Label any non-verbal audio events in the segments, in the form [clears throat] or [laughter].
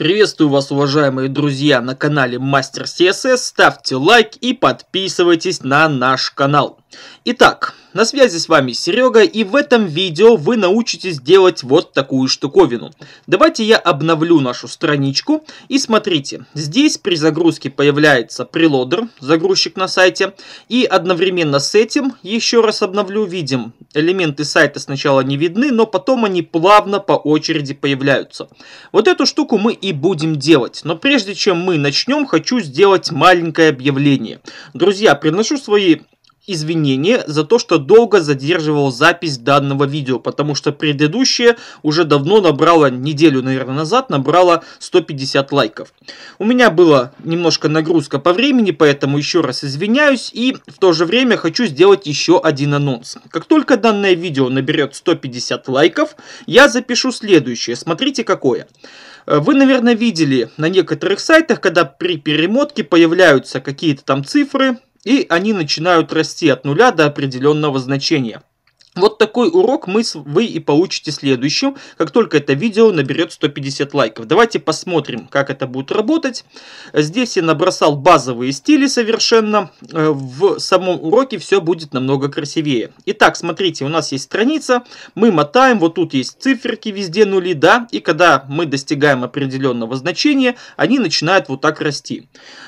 Приветствую вас, уважаемые друзья, на канале Мастер CSS. Ставьте лайк и подписывайтесь на наш канал. Итак, на связи с вами Серега и в этом видео вы научитесь делать вот такую штуковину. Давайте я обновлю нашу страничку и смотрите, здесь при загрузке появляется прелодер, загрузчик на сайте и одновременно с этим, еще раз обновлю, видим элементы сайта сначала не видны, но потом они плавно по очереди появляются. Вот эту штуку мы и будем делать, но прежде чем мы начнем, хочу сделать маленькое объявление. Друзья, приношу свои извинение за то, что долго задерживал запись данного видео, потому что предыдущее уже давно набрало, неделю, наверное, назад, набрало 150 лайков. У меня была немножко нагрузка по времени, поэтому еще раз извиняюсь и в то же время хочу сделать еще один анонс. Как только данное видео наберет 150 лайков, я запишу следующее, смотрите какое. Э, вы, наверное, видели на некоторых сайтах, когда при перемотке появляются какие-то там цифры, и они начинают расти от нуля до определенного значения. Вот такой урок мы, вы и получите следующим, как только это видео наберет 150 лайков. Давайте посмотрим, как это будет работать. Здесь я набросал базовые стили совершенно. Э, в самом уроке все будет намного красивее. Итак, смотрите, у нас есть страница. Мы мотаем, вот тут есть циферки везде нули, да. И когда мы достигаем определенного значения, они начинают вот так расти.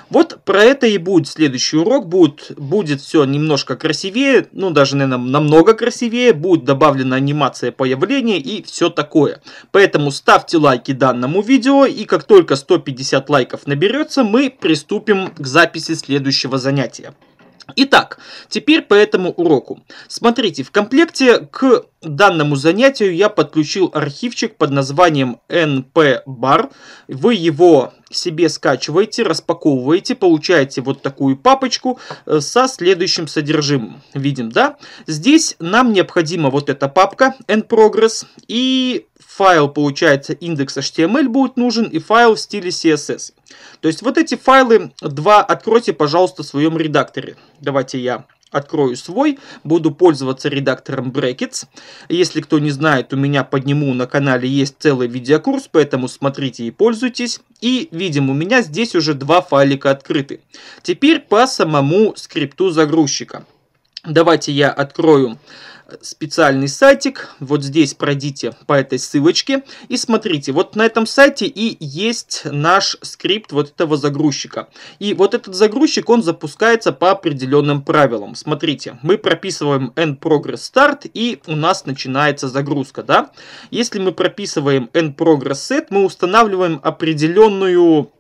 Вот про это и будет следующий урок. Будет, будет все немножко красивее, ну даже, наверное, намного красивее красивее, будет добавлена анимация появления и все такое. Поэтому ставьте лайки данному видео и как только 150 лайков наберется, мы приступим к записи следующего занятия. Итак, теперь по этому уроку. Смотрите, в комплекте к данному занятию я подключил архивчик под названием NPBar. Вы его себе скачиваете, распаковываете, получаете вот такую папочку э, со следующим содержимым. Видим, да? Здесь нам необходима вот эта папка nprogress и файл, получается, индекс HTML будет нужен и файл в стиле CSS. То есть вот эти файлы два откройте, пожалуйста, в своем редакторе. Давайте я открою свой, буду пользоваться редактором Brackets. Если кто не знает, у меня по нему на канале есть целый видеокурс, поэтому смотрите и пользуйтесь. И видим, у меня здесь уже два файлика открыты. Теперь по самому скрипту загрузчика. Давайте я открою специальный сайтик. Вот здесь пройдите по этой ссылочке и смотрите. Вот на этом сайте и есть наш скрипт вот этого загрузчика. И вот этот загрузчик, он запускается по определенным правилам. Смотрите, мы прописываем end progress start и у нас начинается загрузка, да? Если мы прописываем end progress set, мы устанавливаем определенную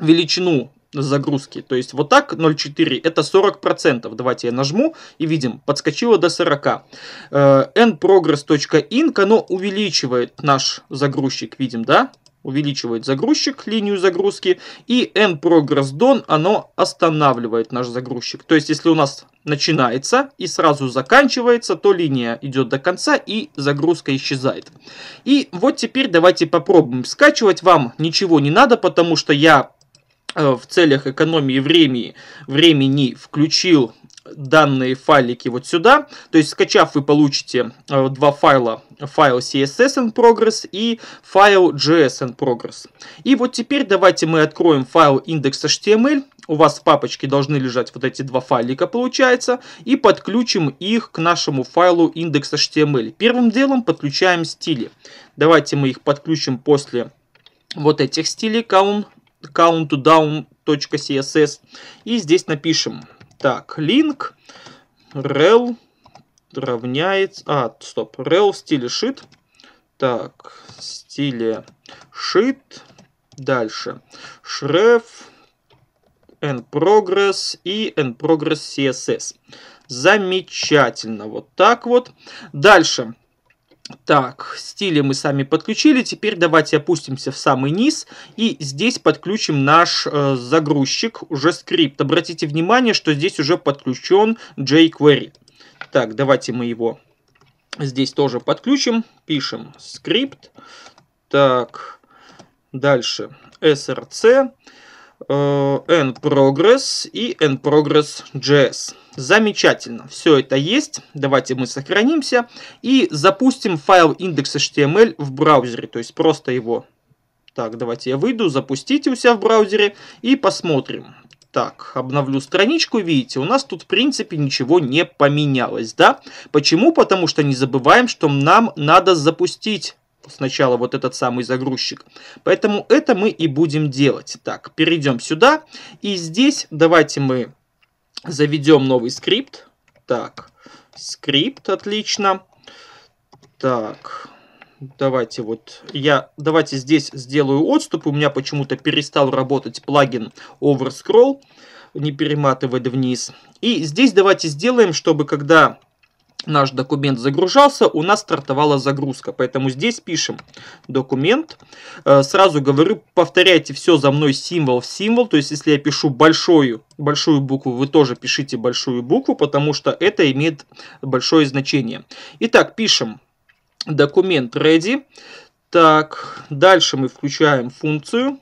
величину загрузки. То есть вот так 0,4 это 40%. Давайте я нажму и видим, подскочило до 40. Э, nprogress.inc, оно увеличивает наш загрузчик, видим, да? увеличивает загрузчик, линию загрузки, и nprogress done, оно останавливает наш загрузчик. То есть, если у нас начинается и сразу заканчивается, то линия идет до конца и загрузка исчезает. И вот теперь давайте попробуем скачивать. Вам ничего не надо, потому что я Э, в целях экономии времени, времени включил данные файлики вот сюда. То есть, скачав, вы получите э, два файла. Файл CSS and Progress и файл JS and Progress. И вот теперь давайте мы откроем файл index.html. У вас в папочке должны лежать вот эти два файлика, получается. И подключим их к нашему файлу index.html. Первым делом подключаем стили. Давайте мы их подключим после вот этих стилей count countdown.css. И здесь напишем, так, link rel равняется, а, стоп, rel в стиле sheet, так, в стиле sheet, дальше, shref, and progress и and progress CSS. Замечательно, вот так вот. Дальше, так, стили мы сами подключили. Теперь давайте опустимся в самый низ. И здесь подключим наш э, загрузчик, уже скрипт. Обратите внимание, что здесь уже подключен jQuery. Так, давайте мы его здесь тоже подключим. Пишем скрипт. Так, дальше src, э, nprogress и nprogress.js. Замечательно, все это есть. Давайте мы сохранимся и запустим файл index.html эм в браузере, то есть просто его. Так, давайте я выйду, запустите у себя в браузере и посмотрим. Так, обновлю страничку, видите, у нас тут в принципе ничего не поменялось, да? Почему? Потому что не забываем, что нам надо запустить сначала вот этот самый загрузчик. Поэтому это мы и будем делать. Так, перейдем сюда. И здесь давайте мы Заведем новый скрипт. Так, скрипт, отлично. Так, давайте вот я, давайте здесь сделаю отступ. У меня почему-то перестал работать плагин Overscroll, не перематывая вниз. И здесь давайте сделаем, чтобы когда наш документ загружался, у нас стартовала загрузка. Поэтому здесь пишем документ. Э, сразу говорю, повторяйте все за мной символ в символ. То есть, если я пишу большую, большую букву, вы тоже пишите большую букву, потому что это имеет большое значение. Итак, пишем документ ready. Так, дальше мы включаем функцию.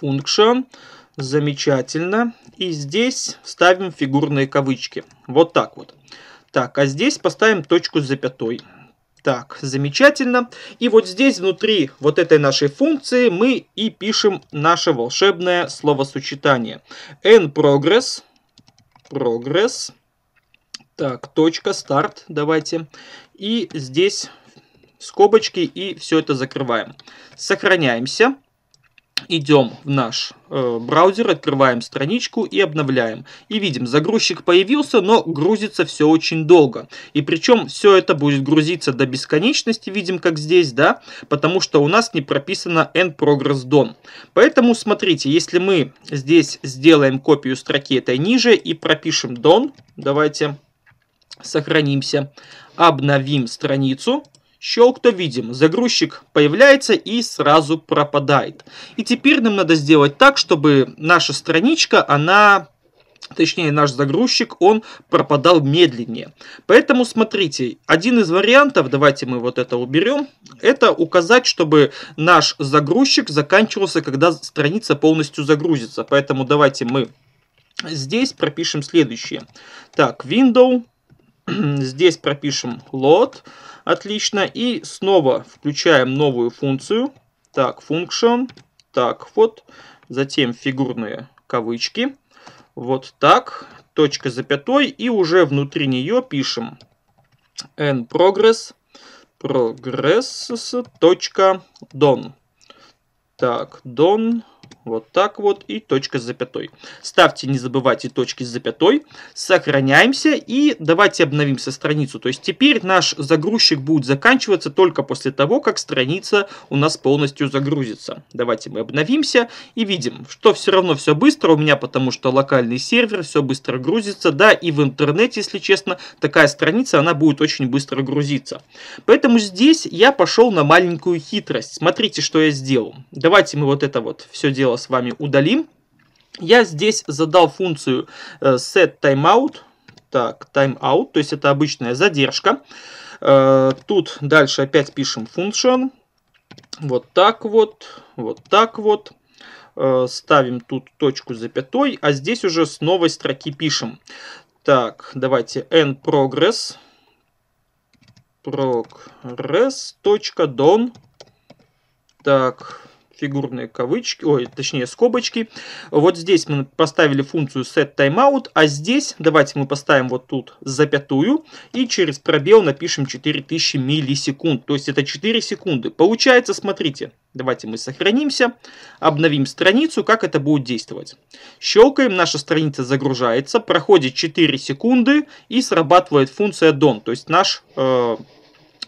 Function. Замечательно. И здесь ставим фигурные кавычки. Вот так вот. Так, а здесь поставим точку с запятой. Так, замечательно. И вот здесь внутри вот этой нашей функции мы и пишем наше волшебное словосочетание. n progress, так, точка, старт, давайте. И здесь скобочки и все это закрываем. Сохраняемся идем в наш э, браузер, открываем страничку и обновляем. И видим, загрузчик появился, но грузится все очень долго. И причем все это будет грузиться до бесконечности, видим как здесь, да, потому что у нас не прописано end progress done. Поэтому смотрите, если мы здесь сделаем копию строки этой ниже и пропишем done, давайте сохранимся, обновим страницу, Щелк-то видим, загрузчик появляется и сразу пропадает. И теперь нам надо сделать так, чтобы наша страничка, она точнее наш загрузчик, он пропадал медленнее. Поэтому смотрите, один из вариантов, давайте мы вот это уберем, это указать, чтобы наш загрузчик заканчивался, когда страница полностью загрузится. Поэтому давайте мы здесь пропишем следующее. Так, window, [clears throat] здесь пропишем load, Отлично. И снова включаем новую функцию. Так, function. Так, вот. Затем фигурные кавычки. Вот так. Точка запятой. И уже внутри нее пишем n progress progress.don. Так, done вот так вот и точка с запятой. Ставьте, не забывайте точки с запятой. Сохраняемся и давайте обновимся страницу. То есть теперь наш загрузчик будет заканчиваться только после того, как страница у нас полностью загрузится. Давайте мы обновимся и видим, что все равно все быстро. У меня потому что локальный сервер, все быстро грузится. Да, и в интернете, если честно, такая страница, она будет очень быстро грузиться. Поэтому здесь я пошел на маленькую хитрость. Смотрите, что я сделал. Давайте мы вот это вот все дело с вами удалим. Я здесь задал функцию э, set timeout. Так, timeout, то есть это обычная задержка. Э, тут дальше опять пишем function. Вот так вот, вот так вот э, ставим тут точку запятой, а здесь уже с новой строки пишем. Так, давайте n progress progress.don так фигурные кавычки, ой, точнее скобочки. Вот здесь мы поставили функцию setTimeout, а здесь давайте мы поставим вот тут запятую и через пробел напишем 4000 миллисекунд. То есть это 4 секунды. Получается, смотрите, давайте мы сохранимся, обновим страницу, как это будет действовать. Щелкаем, наша страница загружается, проходит 4 секунды и срабатывает функция don, то есть наш... Э,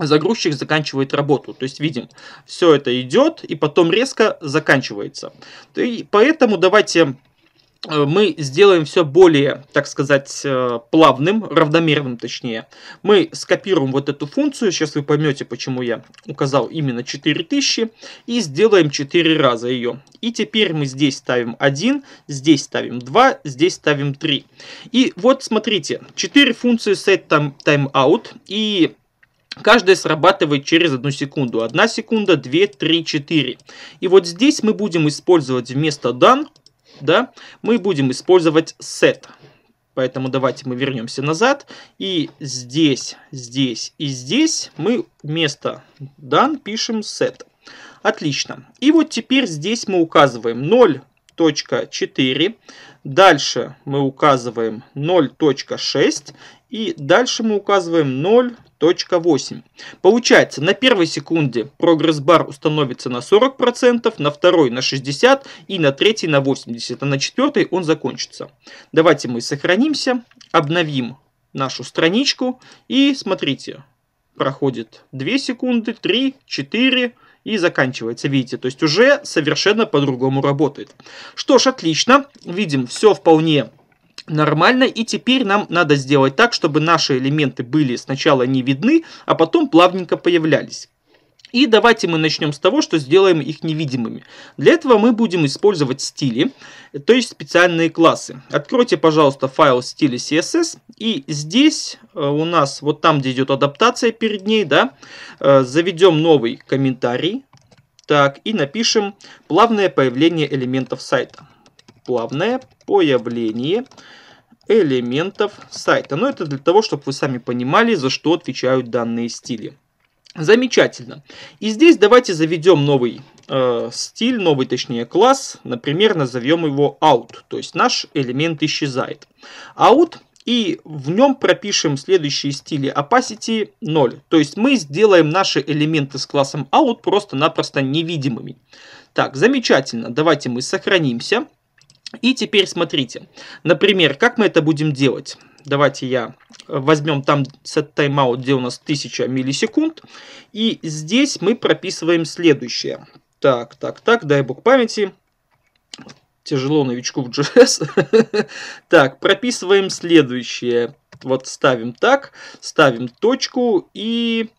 загрузчик заканчивает работу. То есть видим, все это идет и потом резко заканчивается. И поэтому давайте э, мы сделаем все более, так сказать, э, плавным, равномерным точнее. Мы скопируем вот эту функцию, сейчас вы поймете, почему я указал именно 4000, и сделаем 4 раза ее. И теперь мы здесь ставим 1, здесь ставим 2, здесь ставим 3. И вот смотрите, 4 функции set time, time out, и Каждая срабатывает через одну секунду. одна секунда, две, три, четыре. И вот здесь мы будем использовать вместо done, да, мы будем использовать set. Поэтому давайте мы вернемся назад. И здесь, здесь и здесь мы вместо done пишем set. Отлично. И вот теперь здесь мы указываем 0.4. Дальше мы указываем 0.6. И дальше мы указываем 0.4. 0.8. Получается, на первой секунде прогресс-бар установится на 40%, на второй на 60% и на третьей на 80%, а на четвертой он закончится. Давайте мы сохранимся, обновим нашу страничку и смотрите, проходит 2 секунды, 3, 4 и заканчивается, видите, то есть уже совершенно по-другому работает. Что ж, отлично, видим, все вполне Нормально, и теперь нам надо сделать так, чтобы наши элементы были сначала не видны, а потом плавненько появлялись. И давайте мы начнем с того, что сделаем их невидимыми. Для этого мы будем использовать стили, то есть специальные классы. Откройте, пожалуйста, файл стиля CSS. И здесь э, у нас, вот там, где идет адаптация перед ней, да, э, заведем новый комментарий. Так, и напишем плавное появление элементов сайта плавное появление элементов сайта. Но это для того, чтобы вы сами понимали, за что отвечают данные стили. Замечательно. И здесь давайте заведем новый э, стиль, новый точнее класс. Например, назовем его out, то есть наш элемент исчезает. Out и в нем пропишем следующие стили opacity 0. То есть мы сделаем наши элементы с классом out просто-напросто невидимыми. Так, замечательно. Давайте мы сохранимся. И теперь смотрите, например, как мы это будем делать. Давайте я э, возьмем там set timeout, где у нас 1000 миллисекунд. И здесь мы прописываем следующее. Так, так, так, дай бог памяти. Тяжело новичку в JS. [laughs] так, прописываем следующее. Вот ставим так, ставим точку и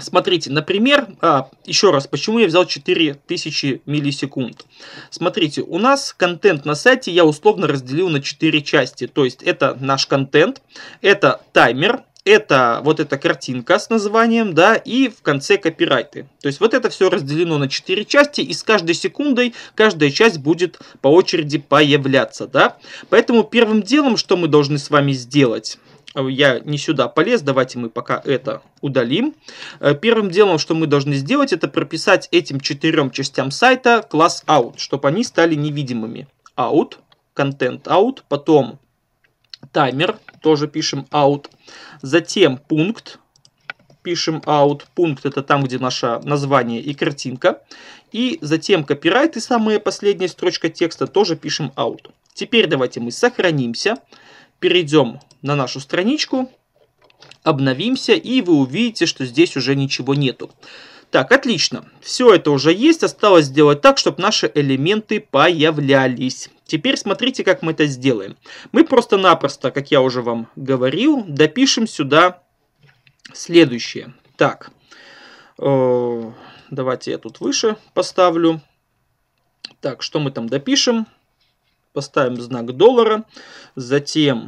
Смотрите, например, а, еще раз, почему я взял 4000 миллисекунд. Смотрите, у нас контент на сайте я условно разделил на 4 части. То есть это наш контент, это таймер, это вот эта картинка с названием, да, и в конце копирайты. То есть вот это все разделено на 4 части, и с каждой секундой каждая часть будет по очереди появляться, да. Поэтому первым делом, что мы должны с вами сделать, Э, я не сюда полез, давайте мы пока это удалим. Э, первым делом, что мы должны сделать, это прописать этим четырем частям сайта класс out, чтобы они стали невидимыми. Out, content out, потом таймер, тоже пишем out, затем пункт, пишем out, пункт это там, где наше название и картинка, и затем копирайт и самая последняя строчка текста тоже пишем out. Теперь давайте мы сохранимся перейдем на нашу страничку, обновимся, и вы увидите, что здесь уже ничего нету. Так, отлично. Все это уже есть. Осталось сделать так, чтобы наши элементы появлялись. Теперь смотрите, как мы это сделаем. Мы просто-напросто, как я уже вам говорил, допишем сюда следующее. Так, э, давайте я тут выше поставлю. Так, что мы там допишем? поставим знак доллара, затем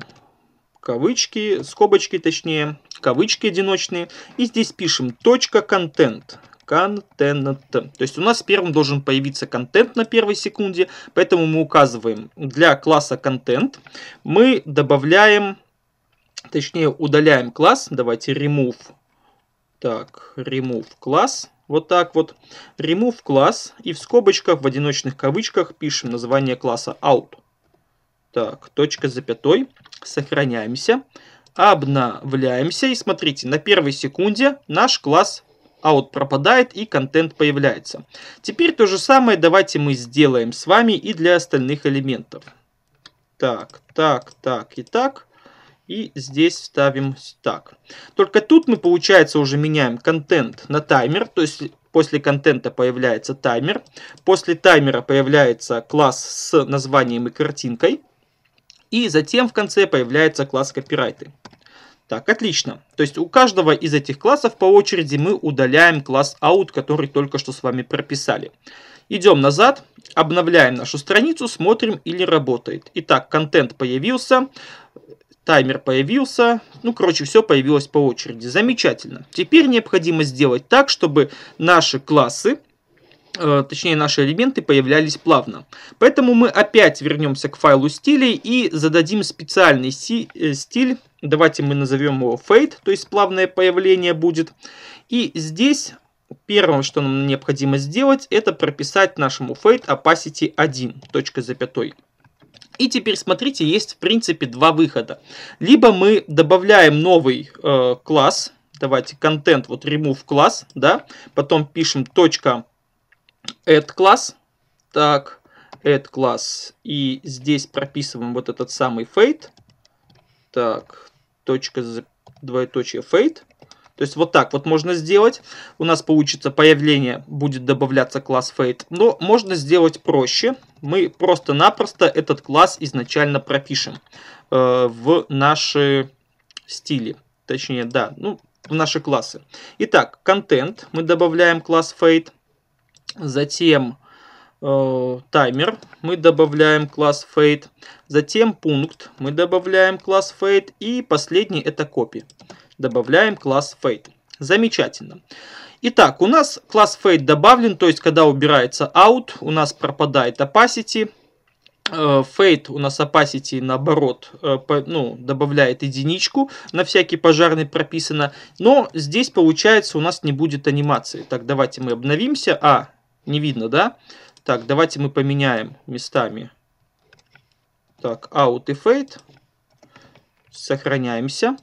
кавычки, скобочки точнее, кавычки одиночные. И здесь пишем .content. content. То есть у нас первым должен появиться контент на первой секунде, поэтому мы указываем для класса контент. Мы добавляем, точнее удаляем класс. Давайте remove. Так, remove класс вот так вот. Remove класс и в скобочках, в одиночных кавычках пишем название класса out. Так, точка с запятой, сохраняемся, обновляемся и смотрите, на первой секунде наш класс out пропадает и контент появляется. Теперь то же самое давайте мы сделаем с вами и для остальных элементов. Так, так, так и так. И здесь ставим так. Только тут мы, получается, уже меняем контент на таймер. То есть после контента появляется таймер. После таймера появляется класс с названием и картинкой. И затем в конце появляется класс копирайты. Так, отлично. То есть у каждого из этих классов по очереди мы удаляем класс out, который только что с вами прописали. Идем назад, обновляем нашу страницу, смотрим или работает. Итак, контент появился, Таймер появился, ну, короче, все появилось по очереди. Замечательно. Теперь необходимо сделать так, чтобы наши классы, э, точнее наши элементы появлялись плавно. Поэтому мы опять вернемся к файлу стилей и зададим специальный э, стиль. Давайте мы назовем его fade, то есть плавное появление будет. И здесь первое, что нам необходимо сделать, это прописать нашему fade opacity 1, точка запятой. И теперь, смотрите, есть в принципе два выхода. Либо мы добавляем новый э, класс, давайте контент, вот remove класс, да, потом пишем точка add класс, так, add класс, и здесь прописываем вот этот самый fade, так, точка, двоеточие fade, то есть вот так вот можно сделать. У нас получится появление, будет добавляться класс Fade. Но можно сделать проще. Мы просто-напросто этот класс изначально пропишем э, в наши стили. Точнее, да, ну, в наши классы. Итак, контент. Мы добавляем класс Fade. Затем э, таймер мы добавляем класс fade, затем пункт мы добавляем класс fade и последний это копи добавляем класс fade. Замечательно. Итак, у нас класс fade добавлен, то есть когда убирается out, у нас пропадает opacity. Э, fade у нас opacity наоборот э, ну, добавляет единичку, на всякий пожарный прописано. Но здесь получается у нас не будет анимации. Так, давайте мы обновимся. А, не видно, да? Так, давайте мы поменяем местами. Так, out и fade. Сохраняемся.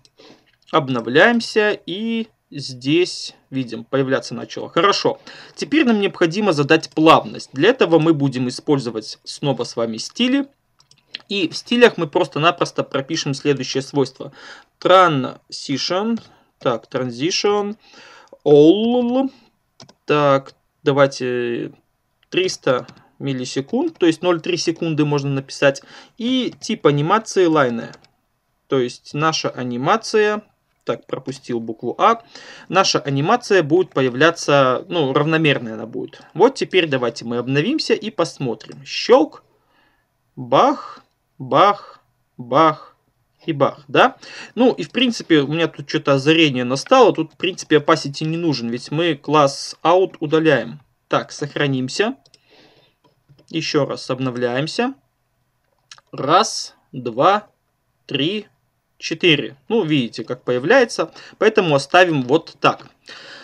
Обновляемся и здесь видим появляться начало. Хорошо. Теперь нам необходимо задать плавность. Для этого мы будем использовать снова с вами стили. И в стилях мы просто-напросто пропишем следующее свойство. Transition. Так, transition. All. Так, давайте 300 миллисекунд, то есть 0,3 секунды можно написать. И тип анимации line То есть наша анимация так пропустил букву А, наша анимация будет появляться, ну, равномерная она будет. Вот теперь давайте мы обновимся и посмотрим. Щелк, бах, бах, бах и бах, да? Ну, и в принципе, у меня тут что-то озарение настало. Тут, в принципе, opacity не нужен, ведь мы класс out удаляем. Так, сохранимся. Еще раз обновляемся. Раз, два, три, 4. Ну, видите, как появляется, поэтому оставим вот так.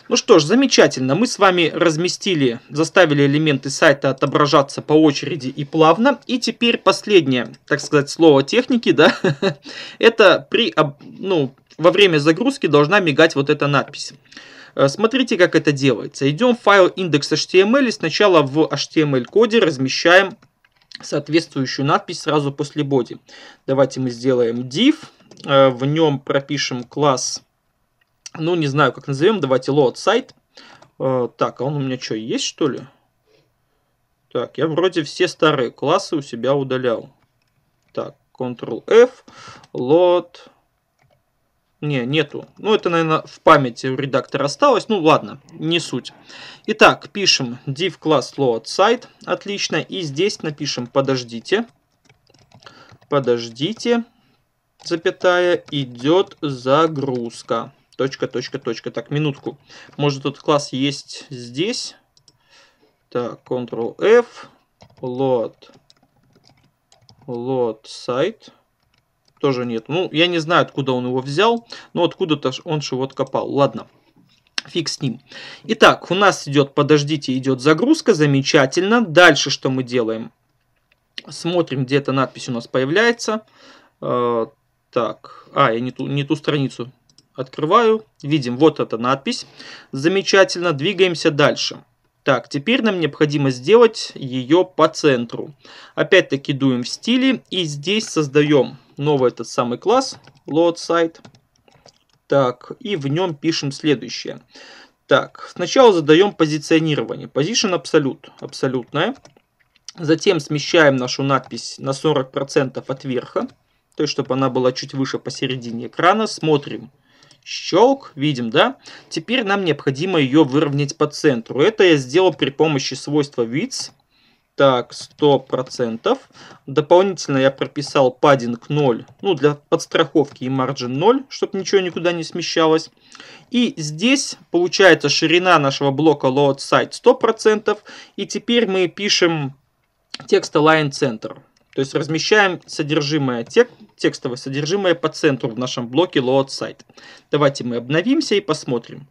Ну что ж, замечательно, мы с вами разместили, заставили элементы сайта отображаться по очереди и плавно. И теперь последнее, так сказать, слово техники, да, [laughs] это при, ну, во время загрузки должна мигать вот эта надпись. Э, смотрите, как это делается. Идем в файл index.html и сначала в HTML-коде размещаем соответствующую надпись сразу после боди. Давайте мы сделаем div Э, в нем пропишем класс, ну, не знаю, как назовем, давайте load сайт. Э, так, а он у меня что, есть, что ли? Так, я вроде все старые классы у себя удалял. Так, Ctrl-F, load... Не, нету. Ну, это, наверное, в памяти у редактора осталось. Ну, ладно, не суть. Итак, пишем div класс load site. Отлично. И здесь напишем подождите. Подождите запятая, идет загрузка. Точка, точка, точка. Так, минутку. Может, этот класс есть здесь. Так, Ctrl-F, load, load site. Тоже нет. Ну, я не знаю, откуда он его взял, но откуда-то он его копал. Ладно. Фиг с ним. Итак, у нас идет, подождите, идет загрузка, замечательно. Дальше что мы делаем? Смотрим, где эта надпись у нас появляется. Э, так, а, я не ту, не ту страницу открываю. Видим, вот эта надпись. Замечательно, двигаемся дальше. Так, теперь нам необходимо сделать ее по центру. Опять-таки дуем в стиле и здесь создаем новый этот самый класс, load site. Так, и в нем пишем следующее. Так, сначала задаем позиционирование. Position абсолют, абсолютное. Затем смещаем нашу надпись на 40% от верха то есть чтобы она была чуть выше посередине экрана, смотрим. Щелк, видим, да? Теперь нам необходимо ее выровнять по центру. Это я сделал при помощи свойства width. Так, 100%. Дополнительно я прописал padding 0, ну, для подстраховки и margin 0, чтобы ничего никуда не смещалось. И здесь получается ширина нашего блока load site 100%. И теперь мы пишем текст align center. То есть размещаем содержимое тек, текстовое содержимое по центру в нашем блоке load site. Давайте мы обновимся и посмотрим.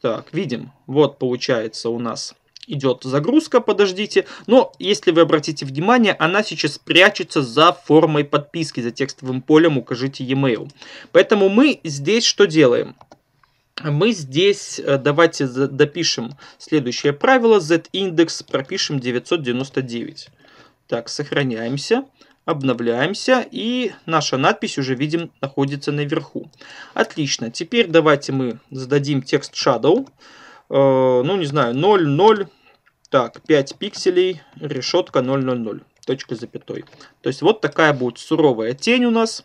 Так, видим, вот получается у нас идет загрузка, подождите. Но если вы обратите внимание, она сейчас прячется за формой подписки, за текстовым полем укажите e-mail. Поэтому мы здесь что делаем? Мы здесь, э, давайте допишем следующее правило, z index пропишем 999. Так, сохраняемся, обновляемся, и наша надпись уже, видим, находится наверху. Отлично, теперь давайте мы зададим текст shadow, э, ну, не знаю, 0,0, так, 5 пикселей, решетка 0,00, точка запятой. То есть вот такая будет суровая тень у нас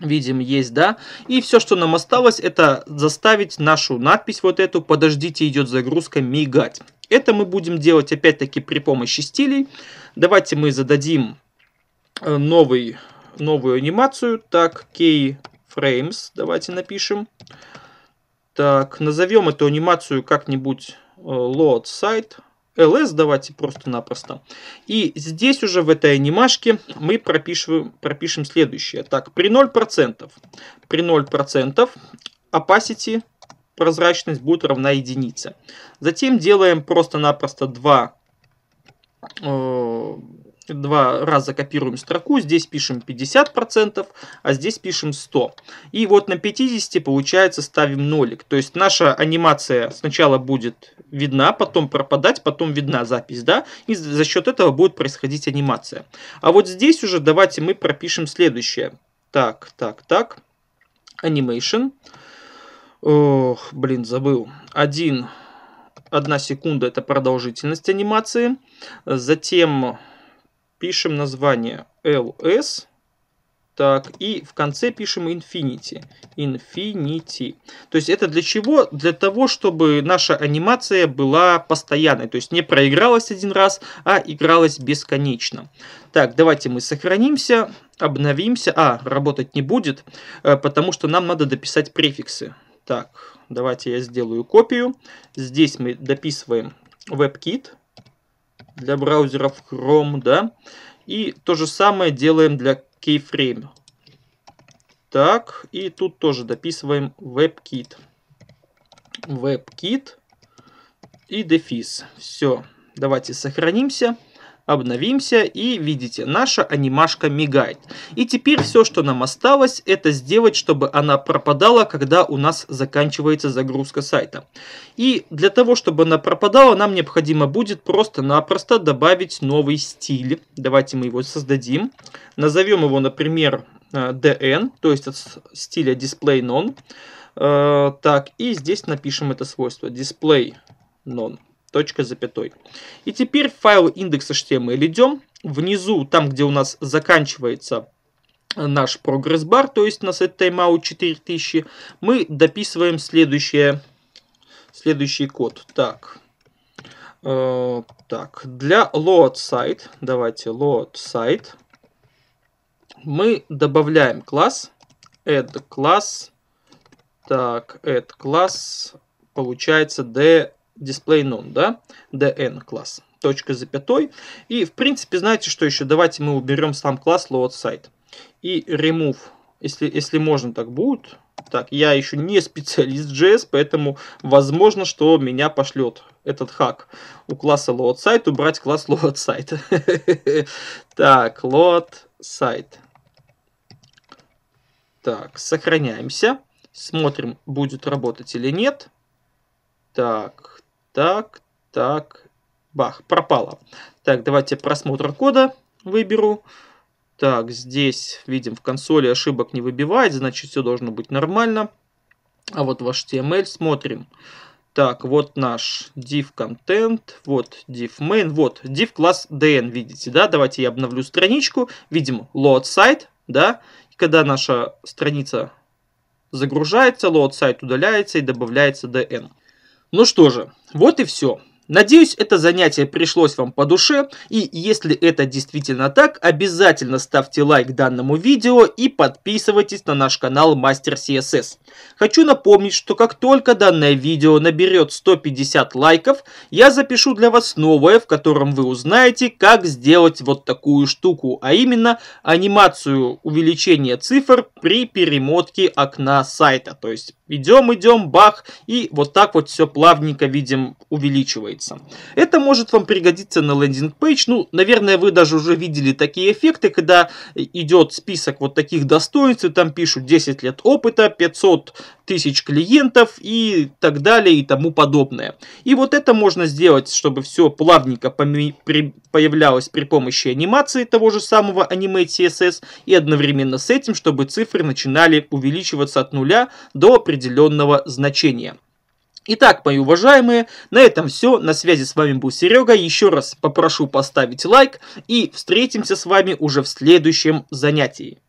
видим есть, да. И все, что нам осталось, это заставить нашу надпись вот эту «Подождите, идет загрузка» мигать. Это мы будем делать опять-таки при помощи стилей. Давайте мы зададим э, новый, новую анимацию. Так, keyframes давайте напишем. Так, назовем эту анимацию как-нибудь э, load site ls давайте просто-напросто. И здесь уже в этой анимашке мы пропишем, пропишем следующее. Так, при 0%, при 0% opacity прозрачность будет равна единице. Затем делаем просто-напросто два э, два раза копируем строку, здесь пишем 50%, а здесь пишем 100. И вот на 50 получается ставим нолик. То есть наша анимация сначала будет видна, потом пропадать, потом видна запись, да, и за счет этого будет происходить анимация. А вот здесь уже давайте мы пропишем следующее. Так, так, так, animation. Ох, блин, забыл. один, одна секунда это продолжительность анимации. Затем пишем название ls, так, и в конце пишем infinity. Infinity. То есть это для чего? Для того, чтобы наша анимация была постоянной. То есть не проигралась один раз, а игралась бесконечно. Так, давайте мы сохранимся, обновимся. А, работать не будет, э, потому что нам надо дописать префиксы. Так, давайте я сделаю копию. Здесь мы дописываем WebKit для браузеров Chrome, да. И то же самое делаем для Keyframe. Так, и тут тоже дописываем WebKit. WebKit и дефис. Все, давайте сохранимся обновимся и видите, наша анимашка мигает. И теперь все, что нам осталось, это сделать, чтобы она пропадала, когда у нас заканчивается загрузка сайта. И для того, чтобы она пропадала, нам необходимо будет просто-напросто добавить новый стиль. Давайте мы его создадим. Назовем его, например, DN, э, то есть от стиля display none. Э, так, и здесь напишем это свойство display none точка запятой. И теперь в файл индекс.html идем. Внизу, там где у нас заканчивается э, наш прогресс-бар, то есть на set timeout 4000, мы дописываем следующее, следующий код. Так, э, так, для load site, давайте load site, мы добавляем класс, add класс, так, add класс, получается d display none, да, dn класс, точка запятой. И, в принципе, знаете, что еще? Давайте мы уберем сам класс LoadSite И remove, если, если можно так будет. Так, я еще не специалист JS, поэтому возможно, что меня пошлет этот хак у класса LoadSite убрать класс LoadSite. [laughs] Так, LoadSite. Так, сохраняемся. Смотрим, будет работать или нет. Так, так, так, бах, пропало. Так, давайте просмотр кода выберу. Так, здесь видим в консоли ошибок не выбивает, значит все должно быть нормально. А вот в HTML смотрим. Так, вот наш div content, вот div main, вот div класс dn, видите, да? Давайте я обновлю страничку, видим load site, да? И когда наша страница загружается, load site удаляется и добавляется dn. Ну что же, вот и все. Надеюсь, это занятие пришлось вам по душе, и если это действительно так, обязательно ставьте лайк данному видео и подписывайтесь на наш канал Мастер CSS. Хочу напомнить, что как только данное видео наберет 150 лайков, я запишу для вас новое, в котором вы узнаете, как сделать вот такую штуку, а именно анимацию увеличения цифр при перемотке окна сайта. То есть идем-идем, бах, и вот так вот все плавненько, видим, увеличивается строится. Это может вам пригодиться на лендинг-пейдж. Ну, наверное, вы даже уже видели такие эффекты, когда идет список вот таких достоинств, и там пишут 10 лет опыта, 500 тысяч клиентов и так далее и тому подобное. И вот это можно сделать, чтобы все плавненько при появлялось при помощи анимации того же самого аниме CSS и одновременно с этим, чтобы цифры начинали увеличиваться от нуля до определенного значения. Итак, мои уважаемые, на этом все. На связи с вами был Серега. Еще раз попрошу поставить лайк и встретимся с вами уже в следующем занятии.